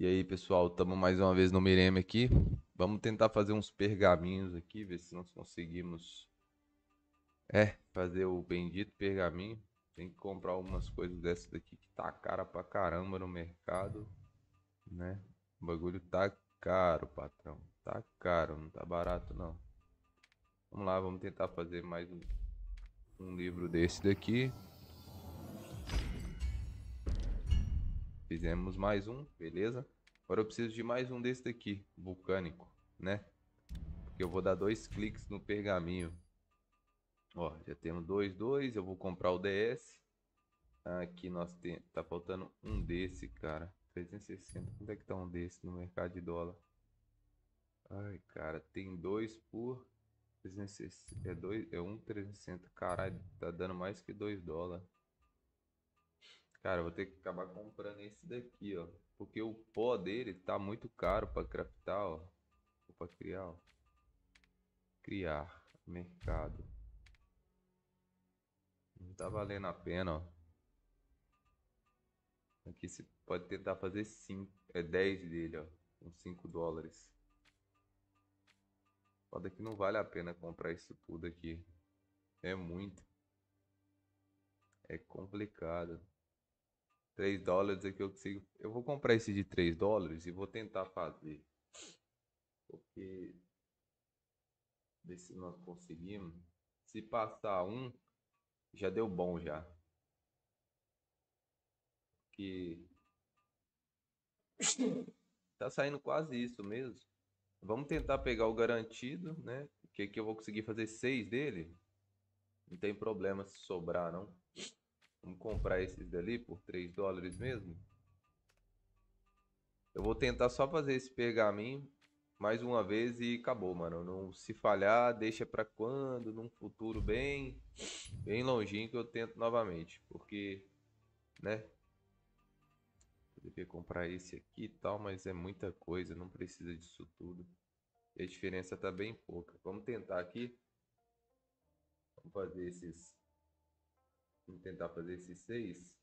E aí, pessoal, estamos mais uma vez no Mireme aqui. Vamos tentar fazer uns pergaminhos aqui, ver se nós conseguimos. É, fazer o bendito pergaminho. Tem que comprar algumas coisas dessas daqui que tá cara pra caramba no mercado, né? O bagulho tá caro, patrão. Tá caro, não tá barato não. Vamos lá, vamos tentar fazer mais um, um livro desse daqui. Fizemos mais um, beleza? Agora eu preciso de mais um desse daqui, vulcânico, né? Porque eu vou dar dois cliques no pergaminho. Ó, já temos dois, dois. Eu vou comprar o DS. Aqui nós temos... tá faltando um desse, cara. 360. quanto é que tá um desse no mercado de dólar? Ai, cara, tem dois por 360. É, dois, é um 360. Caralho, tá dando mais que dois dólares. Cara, eu vou ter que acabar comprando esse daqui, ó. Porque o pó dele tá muito caro pra craftar, ó. Ou pra criar, ó. Criar. Mercado. Não tá valendo a pena, ó. Aqui você pode tentar fazer 5, é 10 dele, ó. Com 5 dólares. Foda que não vale a pena comprar isso tudo aqui. É muito. É complicado. 3 dólares aqui é eu consigo. Eu vou comprar esse de 3 dólares e vou tentar fazer. Porque. Ver se nós conseguimos. Se passar um, já deu bom já. Que. Tá saindo quase isso mesmo. Vamos tentar pegar o garantido, né? Que aqui eu vou conseguir fazer seis dele. Não tem problema se sobrar, não. Vamos comprar esses dali por 3 dólares mesmo. Eu vou tentar só fazer esse pergaminho mais uma vez e acabou, mano. Não se falhar, deixa para quando, num futuro bem bem longinho que eu tento novamente, porque né? Eu devia comprar esse aqui e tal, mas é muita coisa, não precisa disso tudo. E a diferença tá bem pouca. Vamos tentar aqui. Vamos fazer esses Vamos tentar fazer esse 6.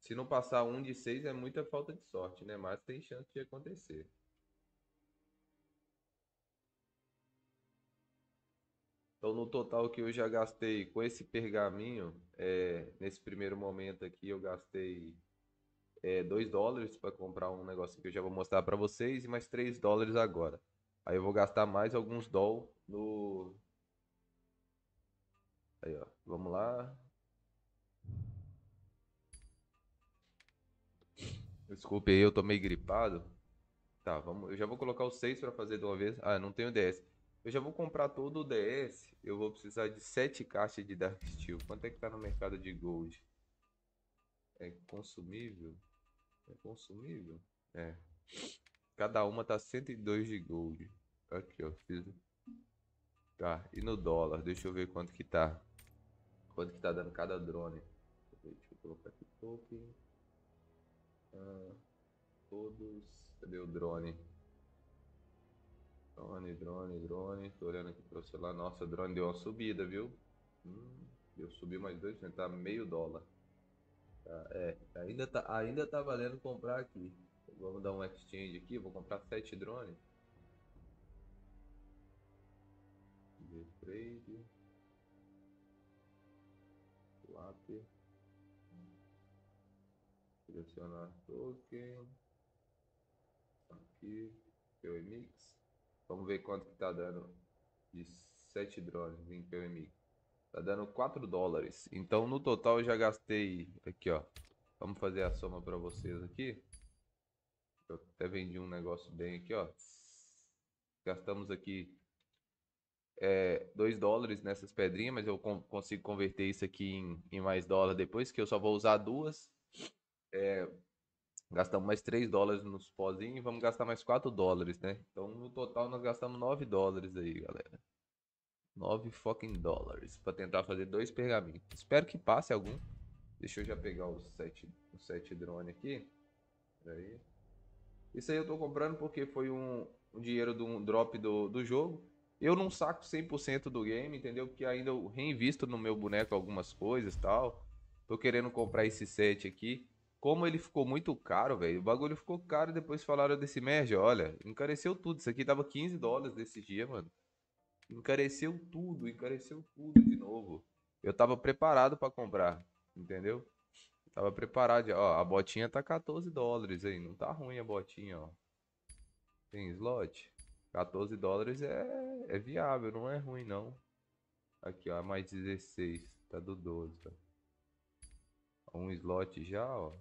Se não passar um de 6 é muita falta de sorte, né? Mas tem chance de acontecer. Então, no total que eu já gastei com esse pergaminho, é, nesse primeiro momento aqui, eu gastei é, 2 dólares para comprar um negócio que eu já vou mostrar para vocês e mais 3 dólares agora. Aí eu vou gastar mais alguns dólares no... Aí, ó. Vamos lá. Desculpe aí, eu tô meio gripado. Tá, vamos, eu já vou colocar os 6 para fazer de uma vez. Ah, não tenho DS. Eu já vou comprar todo o DS. Eu vou precisar de 7 caixas de Dark Steel. Quanto é que tá no mercado de Gold? É consumível? É consumível? É. Cada uma tá 102 de Gold. Aqui, ó. Fiz... Tá, e no dólar? Deixa eu ver quanto que tá. Quanto que tá dando cada drone. Deixa eu colocar aqui token. Ah, todos. Cadê o drone? Drone, drone, drone. Tô olhando aqui para o celular. Nossa, o drone deu uma subida, viu? Hum, eu subi mais dois, né? Tá meio dólar. Tá, é, ainda tá, ainda tá valendo comprar aqui. Vamos dar um exchange aqui. Vou comprar sete drones. Trade. Swap. Selecionar token. Aqui, PWMix. Vamos ver quanto que tá dando de 7 drones em PMX Tá dando 4 dólares. Então no total eu já gastei. Aqui ó. Vamos fazer a soma para vocês aqui. Eu até vendi um negócio bem aqui ó. Gastamos aqui é, 2 dólares nessas pedrinhas, mas eu consigo converter isso aqui em, em mais dólar depois, que eu só vou usar duas é, gastamos mais 3 dólares nos pozinhos e vamos gastar mais 4 dólares, né? Então no total nós gastamos 9 dólares aí, galera. 9 fucking dólares para tentar fazer dois pergaminhos. Espero que passe algum. Deixa eu já pegar os 7 os sete drone aqui. Isso aí eu tô comprando porque foi um, um dinheiro de um drop do, do jogo. Eu não saco 100% do game, entendeu? Porque ainda eu reinvisto no meu boneco algumas coisas e tal. Tô querendo comprar esse set aqui como ele ficou muito caro, velho, o bagulho ficou caro e depois falaram desse merge, olha, encareceu tudo. Isso aqui tava 15 dólares desse dia, mano. Encareceu tudo, encareceu tudo de novo. Eu tava preparado para comprar, entendeu? tava preparado, ó, a botinha tá 14 dólares aí, não tá ruim a botinha, ó. Tem slot? 14 dólares é, é viável, não é ruim não. Aqui, ó, é mais 16, tá do 12, Um slot já, ó.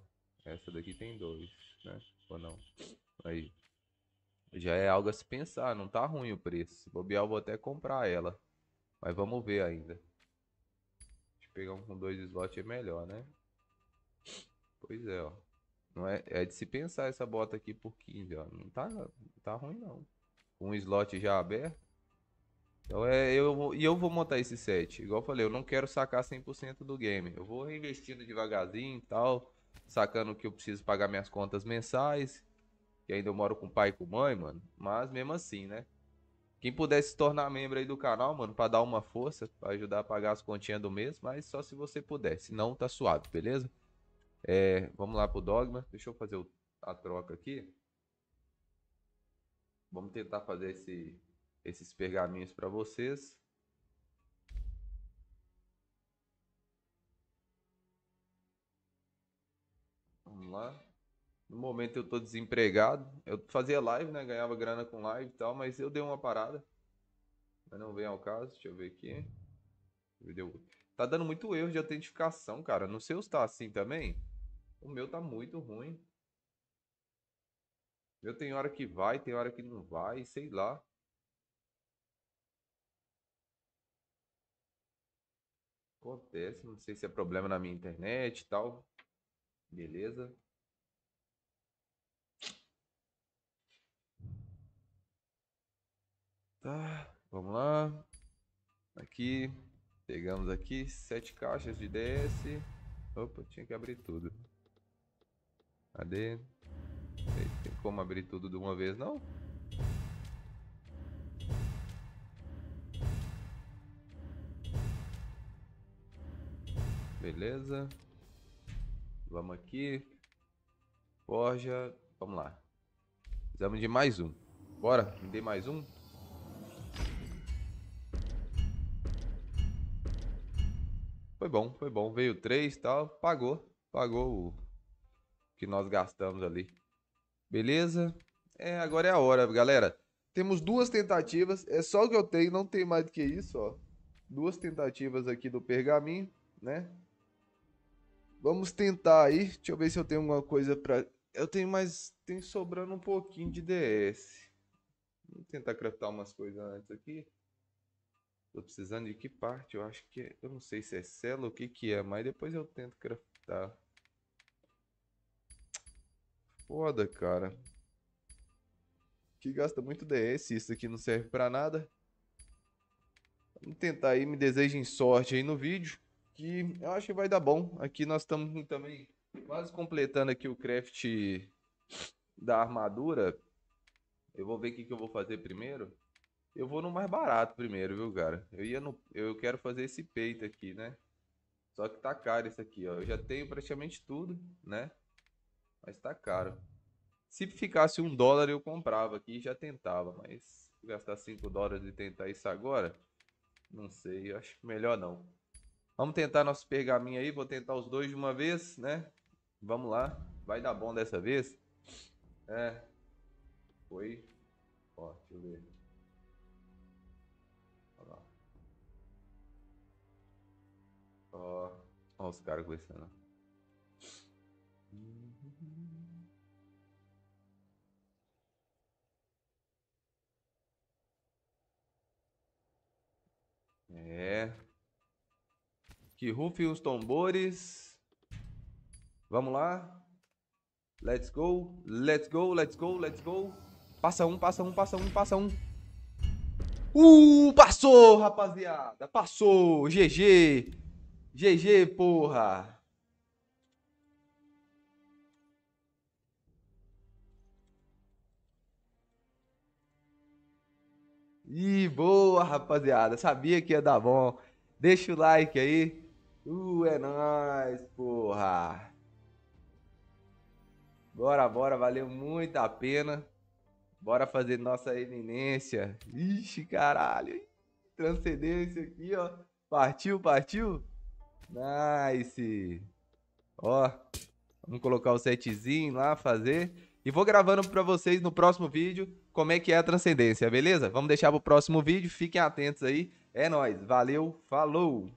Essa daqui tem dois, né? Ou não? Aí. Já é algo a se pensar, não tá ruim o preço. Se bobear, eu vou até comprar ela. Mas vamos ver ainda. Deixa eu pegar um com dois slots é melhor, né? Pois é, ó. Não é, é de se pensar essa bota aqui por 15, ó. Não tá, não tá ruim, não. Um slot já aberto. Então é, eu vou, e eu vou montar esse set. Igual eu falei, eu não quero sacar 100% do game. Eu vou reinvestindo devagarzinho e tal sacando que eu preciso pagar minhas contas mensais, que ainda eu moro com pai e com mãe, mano. Mas mesmo assim, né? Quem pudesse se tornar membro aí do canal, mano, para dar uma força, para ajudar a pagar as continhas do mês, mas só se você puder, senão tá suave, beleza? É, vamos lá pro dogma. Deixa eu fazer o, a troca aqui. Vamos tentar fazer esse, esses pergaminhos para vocês. vamos lá. No momento eu tô desempregado. Eu fazia live, né? Ganhava grana com live e tal, mas eu dei uma parada. Mas não vem ao caso, deixa eu ver aqui. Deu... Tá dando muito erro de autentificação, cara. No seu tá assim também? O meu tá muito ruim. Eu tenho hora que vai, tem hora que não vai, sei lá. Acontece, não sei se é problema na minha internet e tal. Beleza? Tá, vamos lá. Aqui, pegamos aqui sete caixas de DS. Opa, tinha que abrir tudo. Cadê? Tem como abrir tudo de uma vez, não? Beleza. Vamos aqui. Forja. Vamos lá. Precisamos de mais um. Bora, me dê mais um. Foi bom, foi bom. Veio três e tal. Pagou. Pagou o que nós gastamos ali. Beleza? É, agora é a hora, galera. Temos duas tentativas. É só o que eu tenho, não tem mais do que isso, ó. Duas tentativas aqui do pergaminho, né? Vamos tentar aí. Deixa eu ver se eu tenho alguma coisa pra. Eu tenho mais. Tem sobrando um pouquinho de DS. Vou tentar craftar umas coisas antes aqui. Tô precisando de que parte? Eu acho que. É... Eu não sei se é célula ou o que que é, mas depois eu tento craftar. Foda, cara. Que gasta muito DS. Isso aqui não serve pra nada. Vamos tentar aí. Me desejem sorte aí no vídeo que eu acho que vai dar bom. Aqui nós estamos também quase completando aqui o craft da armadura. Eu vou ver o que, que eu vou fazer primeiro. Eu vou no mais barato primeiro, viu, cara? Eu ia no... Eu quero fazer esse peito aqui, né? Só que tá caro isso aqui, ó. Eu já tenho praticamente tudo, né? Mas tá caro. Se ficasse um dólar, eu comprava aqui e já tentava. Mas gastar cinco dólares e tentar isso agora... Não sei, eu acho melhor não. Vamos tentar nosso pergaminho aí. Vou tentar os dois de uma vez, né? Vamos lá. Vai dar bom dessa vez. É. Foi. Ó, deixa eu ver. Olha lá. Ó. Ó os caras conversando. Que rufem os tambores. Vamos lá. Let's go, let's go, let's go, let's go. Passa um, passa um, passa um, passa um. Uh, passou, rapaziada. Passou, GG. GG, porra. E boa, rapaziada. Sabia que ia dar bom. Deixa o like aí. Uh, é nóis, porra! Bora, bora, valeu muito a pena. Bora fazer nossa eminência. Ixi, caralho! Transcendência aqui, ó. Partiu, partiu? Nice! Ó, vamos colocar o setzinho lá, fazer. E vou gravando para vocês no próximo vídeo como é que é a transcendência, beleza? Vamos deixar pro próximo vídeo, fiquem atentos aí. É nóis, valeu, falou!